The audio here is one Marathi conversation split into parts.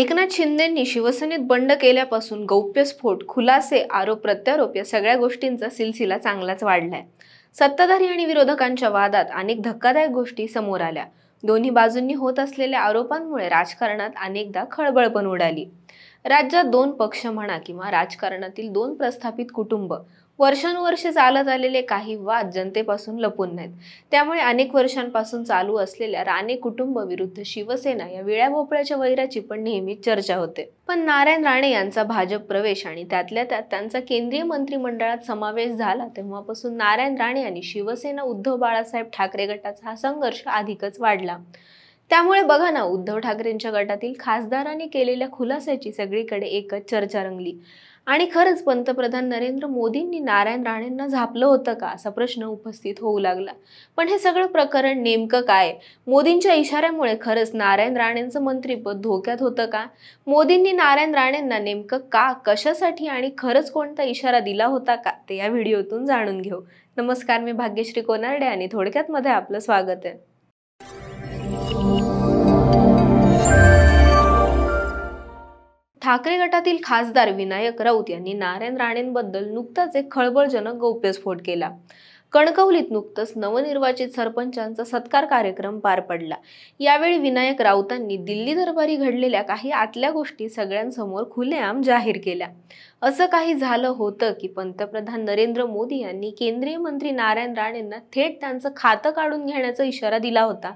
एकनाथ शिंदेंनी शिवसेनेत बंड केल्यापासून गौप्यस्फोट खुलासे आरोप प्रत्यारोप या सगळ्या गोष्टींचा सिलसिला चांगलाच वाढलाय सत्ताधारी आणि विरोधकांच्या वादात अनेक धक्कादायक गोष्टी समोर आल्या दोन्ही बाजूंनी होत असलेल्या आरोपांमुळे राजकारणात अनेकदा खळबळ पण उडाली राज्यात दोन पक्ष म्हणा किंवा राजकारणातील दोन प्रस्थापित कुटुंब वर्षानुवर्षे चालत आलेले काही वाद जनतेपासून लपून नाहीत त्यामुळे अनेक वर्षांपासून चालू असलेल्या राणे कुटुंब विरुद्ध शिवसेना या वेळ्या भोपळ्याच्या वैराची पण नेहमीच चर्चा होते पण नारायण राणे यांचा भाजप प्रवेश आणि त्यातल्या त्यात त्यांचा केंद्रीय मंत्रिमंडळात समावेश झाला तेव्हापासून नारायण राणे आणि शिवसेना उद्धव बाळासाहेब ठाकरे गटाचा हा संघर्ष अधिकच वाढला त्यामुळे बघा ना उद्धव ठाकरेंच्या गटातील खासदारांनी केलेल्या खुलासाची सगळीकडे एकच चर्चा रंगली आणि खरंच पंतप्रधान नरेंद्र मोदींनी नारायण राणेंना झापलं होतं का असा प्रश्न उपस्थित होऊ लागला पण हे सगळं प्रकरण नेमकं काय मोदींच्या इशाऱ्यामुळे खरंच नारायण राणेंचं मंत्रीपद धोक्यात होतं का मोदींनी नारायण राणेंना नेमकं का कशासाठी आणि खरंच कोणता इशारा दिला होता का ते या व्हिडिओतून जाणून घेऊ नमस्कार मी भाग्यश्री कोनारडे आणि थोडक्यात मध्ये आपलं स्वागत आहे ठाकरे गटातील खासदार विनायक राऊत यांनी नारायण राणेंबद्दल नुकताच एक खळबळजनक गौप्यस्फोट केला कणकवलीत नुकतंच नवनिर्वाचित सरपंचांचा सत्कार कार्यक्रम पार पडला यावेळी विनायक राऊतांनी दिल्ली दरबारी घडलेल्या काही आतल्या गोष्टी सगळ्यांसमोर खुलेआम जाहीर केल्या असं काही झालं होतं की पंतप्रधान नरेंद्र मोदी यांनी केंद्रीय मंत्री नारायण राणेंना थेट त्यांचं खातं काढून घेण्याचा इशारा दिला होता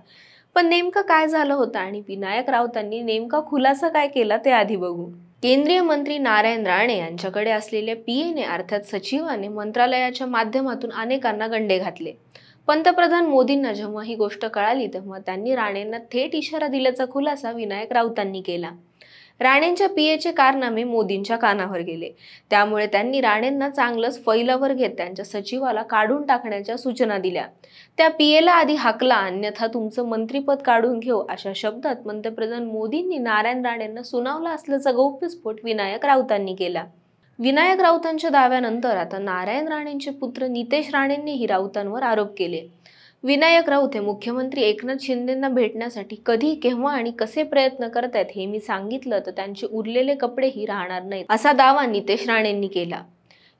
पण नेमकं काय झालं होतं आणि विनायक राऊतांनी नेमका खुलासा काय केला ते आधी बघू केंद्रीय मंत्री नारायण राणे यांच्याकडे असलेल्या पी ए अर्थात सचिवाने मंत्रालयाच्या माध्यमातून अनेकांना गंडे घातले पंतप्रधान मोदींना जेव्हा ही गोष्ट कळाली तेव्हा त्यांनी राणेंना थेट इशारा दिल्याचा खुलासा विनायक राऊतांनी केला राणेंच्या पीएचे कारनामे मोदींच्या कानावर गेले त्यामुळे त्यांनी राणेंना चांगलंच फैलावर घेत त्यांच्या सचिवाला काढून टाकण्याच्या सूचना दिल्या त्या पीएला आधी हाकला अन्यथा तुमचं मंत्रीपद काढून घेऊ अशा शब्दात पंतप्रधान मोदींनी नारायण राणेंना सुनावला असल्याचा गौप्यस्फोट विनायक राऊतांनी केला विनायक राऊतांच्या दाव्यानंतर आता नारायण राणेंचे पुत्र नितेश राणेंनीही राऊतांवर आरोप केले विनायक राऊत हे मुख्यमंत्री एकनाथ शिंदेंना भेटण्यासाठी कधी केव्हा आणि कसे प्रयत्न करत आहेत हे मी सांगितलं तर त्यांचे उरलेले कपडेही राहणार नाहीत असा दावा नितेश राणेंनी केला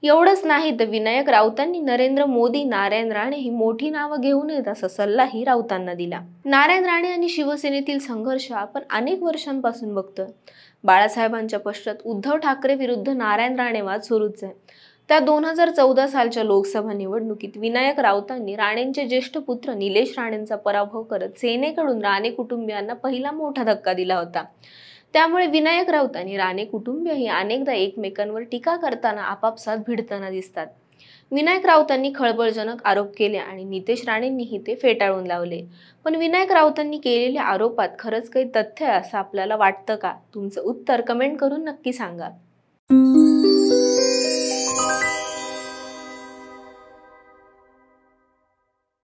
एवढंच नाही तर विनायक राऊतांनी नरेंद्र मोदी नारायण राणे ही मोठी नावं घेऊन येत असा सल्लाही राऊतांना दिला नारायण राणे आणि शिवसेनेतील संघर्ष आपण अनेक वर्षांपासून बघतोय बाळासाहेबांच्या पश्चात उद्धव ठाकरे विरुद्ध नारायण राणे वाद सुरूच आहे त्या दोन हजार चौदा सालच्या लोकसभा निवडणुकीत विनायक राऊतांनी राणेंचे ज्येष्ठ पुत्र निलेश राणेंचा पराभव करत सेनेकडून राणे कुटुंबियांना पहिला मोठा धक्का दिला होता त्यामुळे विनायक राऊत आणि राणे कुटुंबीयही अनेकदा एकमेकांवर टीका करताना आपापसात भिडताना दिसतात विनायक राऊतांनी खळबळजनक आरोप केले आणि नितेश राणेंनीही ते फेटाळून लावले पण विनायक राऊतांनी केलेल्या आरोपात खरंच काही तथ्य आहे असं आपल्याला वाटतं का तुमचं उत्तर कमेंट करून नक्की सांगा